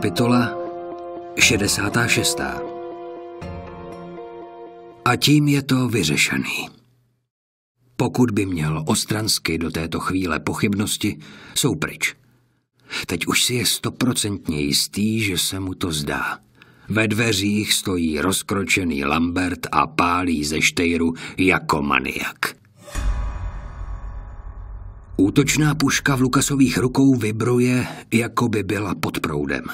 kapitola 66. A tím je to vyřešený. Pokud by měl Ostransky do této chvíle pochybnosti, jsou pryč. Teď už si je stoprocentně jistý, že se mu to zdá. Ve dveřích stojí rozkročený Lambert a pálí ze štejru jako maniak. Útočná puška v Lukasových rukou vybruje, jako by byla pod proudem.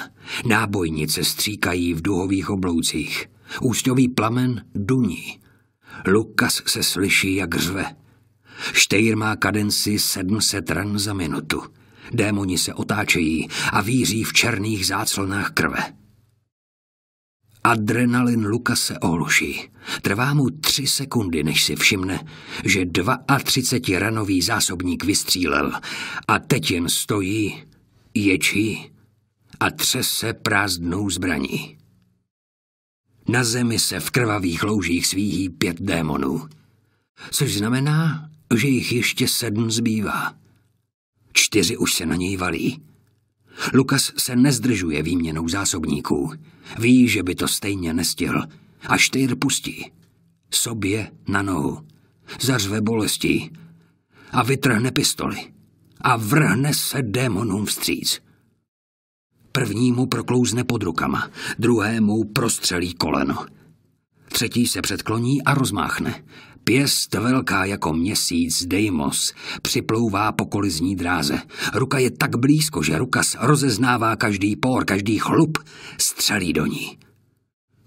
Nábojnice stříkají v duhových obloucích. Úsťový plamen duní. Lukas se slyší, jak řve. Štejr má kadenci 700 ran za minutu. Démoni se otáčejí a víří v černých záclnách krve. Adrenalin Luka se ohluší. Trvá mu tři sekundy, než si všimne, že 32-ranový zásobník vystřílel a teď jen stojí, ječí a třese prázdnou zbraní. Na zemi se v krvavých loužích svíhí pět démonů, což znamená, že jich ještě sedm zbývá. Čtyři už se na něj valí. Lukas se nezdržuje výměnou zásobníků. Ví, že by to stejně nestihl. A Štyr pustí. Sobě na nohu. Zařve bolestí. A vytrhne pistoli. A vrhne se démonům vstříc. Prvnímu proklouzne pod rukama, druhému prostřelí koleno. Třetí se předkloní a rozmáchne. Pěst velká jako měsíc Deimos připlouvá po kolizní dráze. Ruka je tak blízko, že Rukas rozeznává každý por, každý chlup, střelí do ní.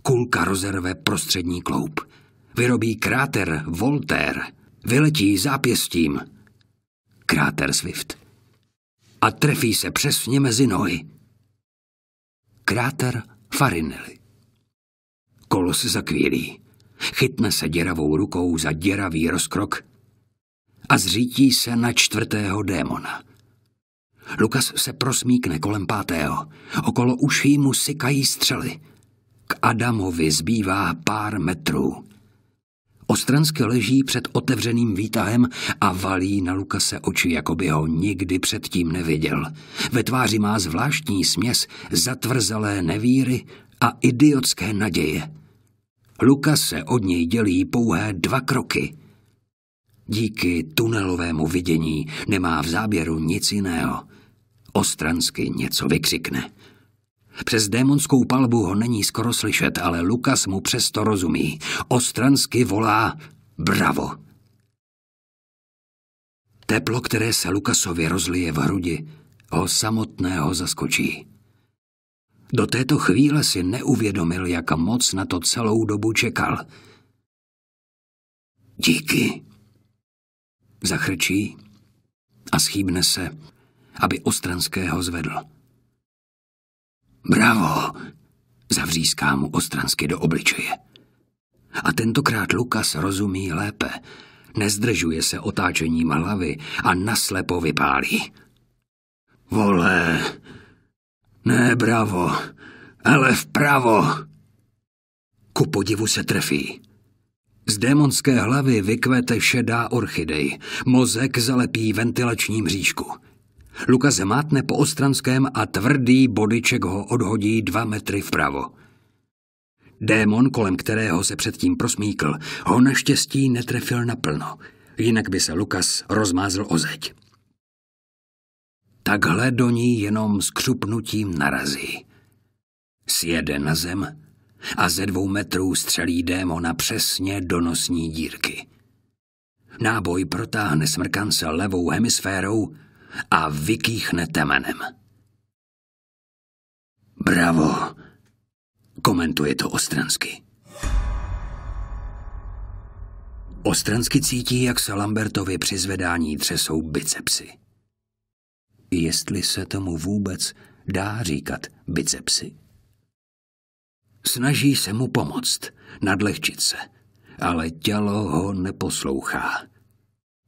Kulka rozerve prostřední kloup. Vyrobí kráter Voltaire. Vyletí zápěstím. Kráter Swift. A trefí se přesně mezi nohy. Kráter Farinelli. Kolos zakvílí. Chytne se děravou rukou za děravý rozkrok a zřítí se na čtvrtého démona. Lukas se prosmíkne kolem pátého. Okolo uší mu sykají střely. K Adamovi zbývá pár metrů. Ostransky leží před otevřeným výtahem a valí na Lukase oči, jako by ho nikdy předtím neviděl. Ve tváři má zvláštní směs zatvrzelé nevíry a idiotské naděje. Luka se od něj dělí pouhé dva kroky. Díky tunelovému vidění nemá v záběru nic jiného. Ostransky něco vykřikne. Přes démonskou palbu ho není skoro slyšet, ale Lukas mu přesto rozumí. Ostransky volá bravo. Teplo, které se Lukasovi rozlije v hrudi, ho samotného zaskočí. Do této chvíle si neuvědomil, jak moc na to celou dobu čekal. Díky. Zachrčí a schýbne se, aby Ostranského zvedl. Bravo! Zavříská mu Ostransky do obličeje. A tentokrát Lukas rozumí lépe. Nezdržuje se otáčením hlavy a naslepo vypálí. Vole, ne bravo, ale vpravo. Ku podivu se trefí. Z démonské hlavy vykvete šedá orchidej. Mozek zalepí ventilační mřížku. Luka zemátne po ostranském a tvrdý bodyček ho odhodí dva metry vpravo. Démon, kolem kterého se předtím prosmíkl, ho naštěstí netrefil naplno, jinak by se Lukas rozmázl o zeď takhle do ní jenom skřupnutím narazí. Sjede na zem a ze dvou metrů střelí démona přesně do nosní dírky. Náboj protáhne smrkance levou hemisférou a vykýchne temenem. Bravo, komentuje to Ostransky. Ostransky cítí, jak se Lambertovi při zvedání třesou bicepsy jestli se tomu vůbec dá říkat bicepsy. Snaží se mu pomoct, nadlehčit se, ale tělo ho neposlouchá.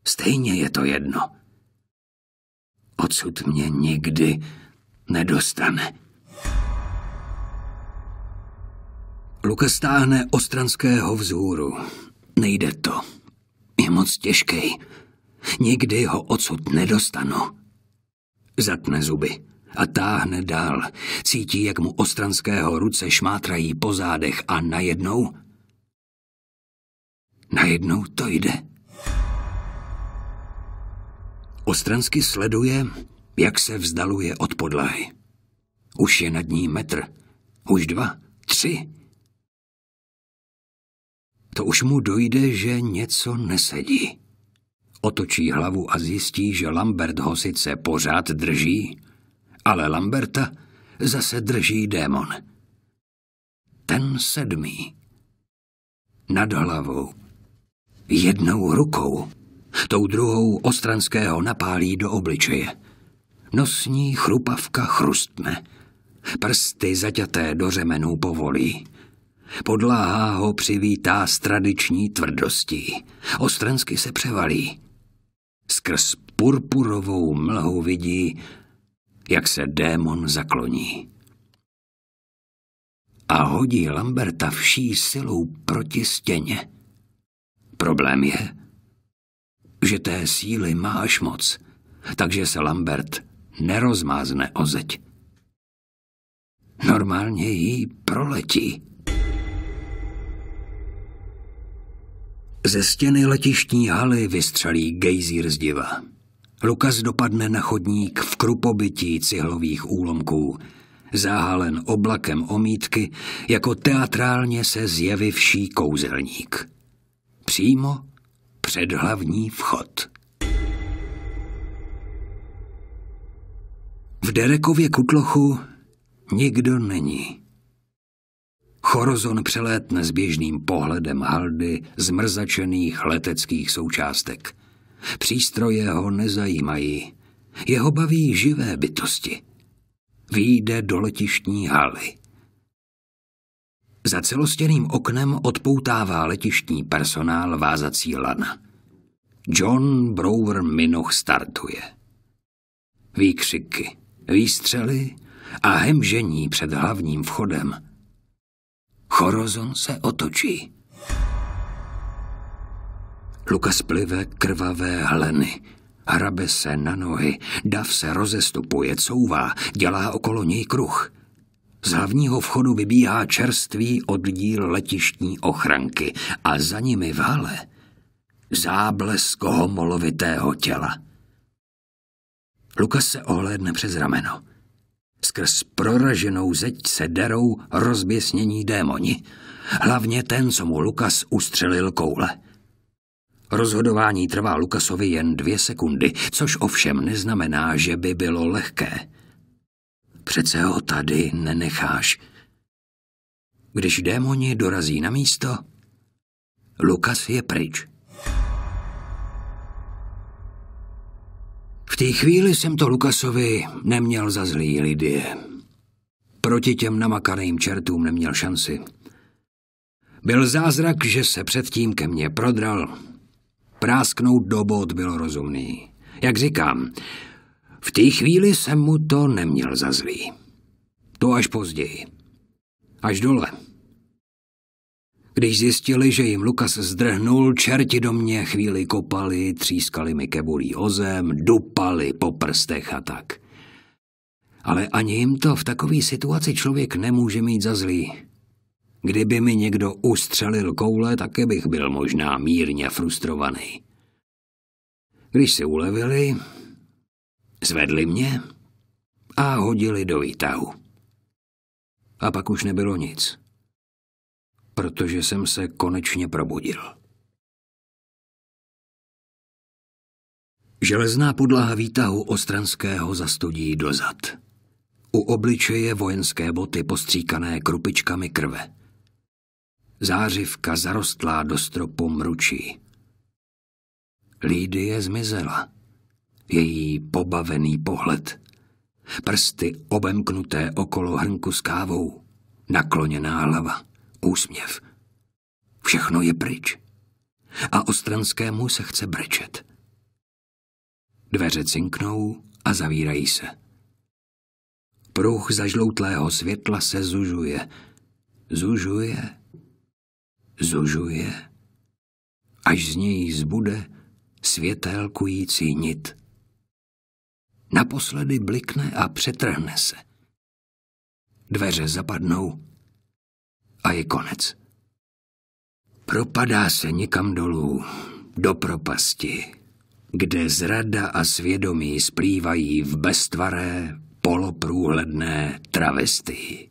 Stejně je to jedno. Odsud mě nikdy nedostane. Luka stáhne ostranského vzhůru. Nejde to. Je moc těžký. Nikdy ho odsud nedostanu. Zatne zuby a táhne dál. Cítí, jak mu ostranského ruce šmátrají po zádech a najednou... Najednou to jde. Ostransky sleduje, jak se vzdaluje od podlahy. Už je nad ní metr, už dva, tři. To už mu dojde, že něco nesedí. Otočí hlavu a zjistí, že Lambert ho sice pořád drží, ale Lamberta zase drží démon. Ten sedmý. Nad hlavou. Jednou rukou. Tou druhou Ostranského napálí do obličeje. Nosní chrupavka chrustne. Prsty zaťaté do řemenů povolí. Podláhá ho přivítá s tradiční tvrdostí. Ostransky se převalí. Skrz purpurovou mlhu vidí, jak se démon zakloní. A hodí Lamberta vší silou proti stěně. Problém je, že té síly máš moc, takže se Lambert nerozmázne o zeď. Normálně jí proletí. Ze stěny letištní haly vystřelí gejzír z diva. Lukas dopadne na chodník v krupobytí cihlových úlomků, záhalen oblakem omítky, jako teatrálně se zjevivší kouzelník. Přímo před hlavní vchod. V Derekově kutlochu nikdo není. Chorozon přelétne s běžným pohledem haldy zmrzačených leteckých součástek. Přístroje ho nezajímají. Jeho baví živé bytosti. Výjde do letištní haly. Za celostěným oknem odpoutává letištní personál vázací lana. John Brower Minoch startuje. Výkřiky, výstřely a hemžení před hlavním vchodem – Chorozon se otočí. Lukas plive krvavé hleny. Hrabe se na nohy, dav se rozestupuje, couvá, dělá okolo něj kruh. Z hlavního vchodu vybíhá čerstvý oddíl letištní ochranky a za nimi v hale záblesk homolovitého těla. Lukas se ohlédne přes rameno. Skrz proraženou zeď se derou rozběsnění démoni. Hlavně ten, co mu Lukas ustřelil koule. Rozhodování trvá Lukasovi jen dvě sekundy, což ovšem neznamená, že by bylo lehké. Přece ho tady nenecháš. Když démoni dorazí na místo, Lukas je pryč. té chvíli jsem to Lukasovi neměl za zlý Lidie. Proti těm namakaným čertům neměl šanci. Byl zázrak, že se předtím ke mně prodral. Prásknout do bod bylo rozumný. Jak říkám, v té chvíli jsem mu to neměl za zlý. To až později. Až dole. Když zjistili, že jim Lukas zdrhnul, čerti do mě chvíli kopali, třískali mi kebulí o zem, dupali po prstech a tak. Ale ani jim to v takové situaci člověk nemůže mít za zlý. Kdyby mi někdo ustřelil koule, taky bych byl možná mírně frustrovaný. Když se ulevili, zvedli mě a hodili do výtahu. A pak už nebylo nic protože jsem se konečně probudil. Železná podlaha výtahu Ostranského zastudí dozad. U obličeje vojenské boty postříkané krupičkami krve. Zářivka zarostlá do stropu mručí. Lídie zmizela. Její pobavený pohled. Prsty obemknuté okolo hrnku s kávou. Nakloněná hlava úsměv. Všechno je pryč. A Ostranskému se chce brečet. Dveře cinknou a zavírají se. Pruh zažloutlého světla se zužuje. Zužuje. Zužuje. Až z něj zbude světelkující nit. Naposledy blikne a přetrhne se. Dveře zapadnou a je konec. Propadá se nikam dolů, do propasti, kde zrada a svědomí splývají v beztvaré, poloprůhledné travestii.